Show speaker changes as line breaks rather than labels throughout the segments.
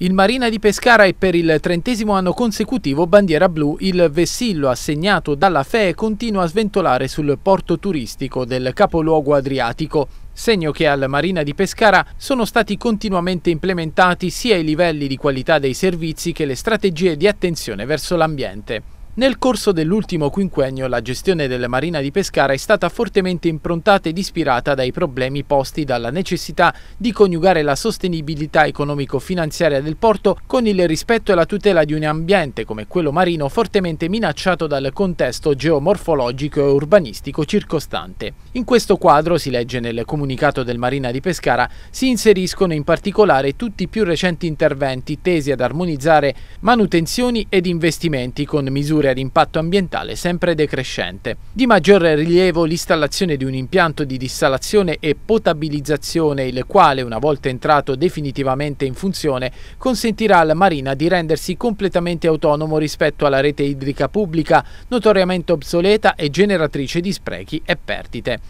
Il Marina di Pescara è per il trentesimo anno consecutivo bandiera blu. Il vessillo assegnato dalla FE continua a sventolare sul porto turistico del capoluogo adriatico. Segno che al Marina di Pescara sono stati continuamente implementati sia i livelli di qualità dei servizi che le strategie di attenzione verso l'ambiente. Nel corso dell'ultimo quinquennio la gestione della Marina di Pescara è stata fortemente improntata ed ispirata dai problemi posti dalla necessità di coniugare la sostenibilità economico-finanziaria del porto con il rispetto e la tutela di un ambiente come quello marino fortemente minacciato dal contesto geomorfologico e urbanistico circostante. In questo quadro, si legge nel comunicato del Marina di Pescara, si inseriscono in particolare tutti i più recenti interventi tesi ad armonizzare manutenzioni ed investimenti con misure misure ad impatto ambientale sempre decrescente. Di maggiore rilievo l'installazione di un impianto di dissalazione e potabilizzazione, il quale, una volta entrato definitivamente in funzione, consentirà alla Marina di rendersi completamente autonomo rispetto alla rete idrica pubblica, notoriamente obsoleta e generatrice di sprechi e perdite.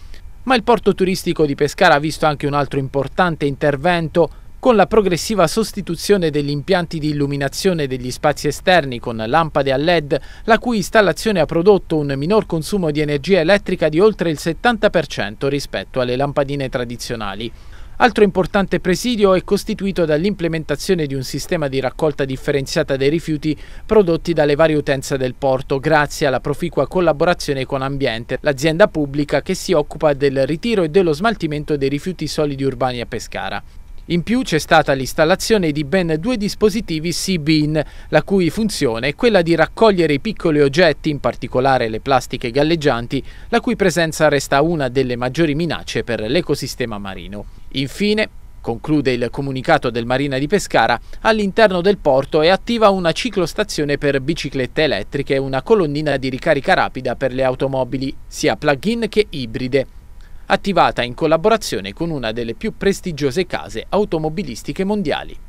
Ma il porto turistico di Pescara ha visto anche un altro importante intervento con la progressiva sostituzione degli impianti di illuminazione degli spazi esterni con lampade a LED, la cui installazione ha prodotto un minor consumo di energia elettrica di oltre il 70% rispetto alle lampadine tradizionali. Altro importante presidio è costituito dall'implementazione di un sistema di raccolta differenziata dei rifiuti prodotti dalle varie utenze del porto, grazie alla proficua collaborazione con Ambiente, l'azienda pubblica che si occupa del ritiro e dello smaltimento dei rifiuti solidi urbani a Pescara. In più c'è stata l'installazione di ben due dispositivi C-Bean, la cui funzione è quella di raccogliere i piccoli oggetti, in particolare le plastiche galleggianti, la cui presenza resta una delle maggiori minacce per l'ecosistema marino. Infine, conclude il comunicato del Marina di Pescara, all'interno del porto è attiva una ciclostazione per biciclette elettriche e una colonnina di ricarica rapida per le automobili, sia plug-in che ibride attivata in collaborazione con una delle più prestigiose case automobilistiche mondiali.